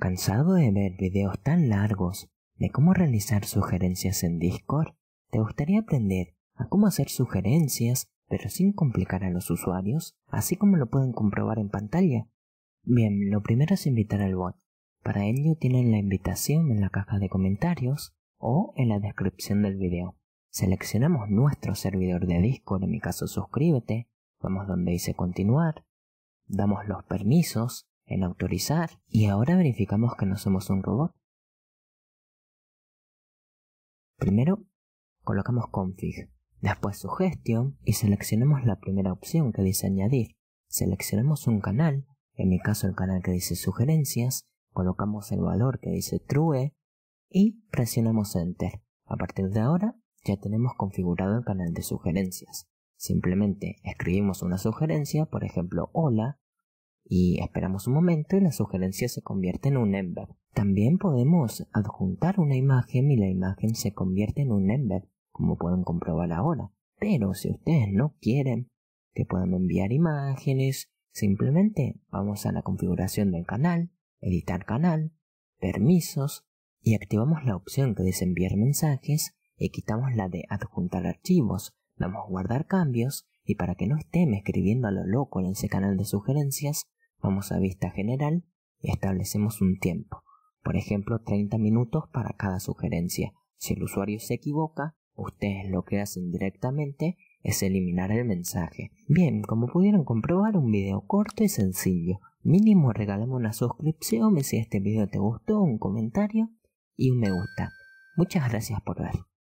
¿Cansado de ver videos tan largos de cómo realizar sugerencias en Discord? ¿Te gustaría aprender a cómo hacer sugerencias pero sin complicar a los usuarios, así como lo pueden comprobar en pantalla? Bien, lo primero es invitar al bot. Para ello tienen la invitación en la caja de comentarios o en la descripción del video. Seleccionamos nuestro servidor de Discord, en mi caso suscríbete, vamos donde dice continuar, damos los permisos en autorizar y ahora verificamos que no somos un robot. Primero, colocamos config, después sugestión y seleccionamos la primera opción que dice añadir. Seleccionamos un canal, en mi caso el canal que dice sugerencias, colocamos el valor que dice true y presionamos enter. A partir de ahora ya tenemos configurado el canal de sugerencias. Simplemente escribimos una sugerencia, por ejemplo hola, y esperamos un momento y la sugerencia se convierte en un ember. También podemos adjuntar una imagen y la imagen se convierte en un ember, como pueden comprobar ahora. Pero si ustedes no quieren que puedan enviar imágenes, simplemente vamos a la configuración del canal, editar canal, permisos y activamos la opción que dice enviar mensajes y quitamos la de adjuntar archivos, vamos a guardar cambios y para que no estén escribiendo a lo loco en ese canal de sugerencias, Vamos a vista general y establecemos un tiempo, por ejemplo 30 minutos para cada sugerencia. Si el usuario se equivoca, ustedes lo que hacen directamente es eliminar el mensaje. Bien, como pudieron comprobar, un video corto y sencillo. Mínimo regalemos una suscripción si este video te gustó, un comentario y un me gusta. Muchas gracias por ver.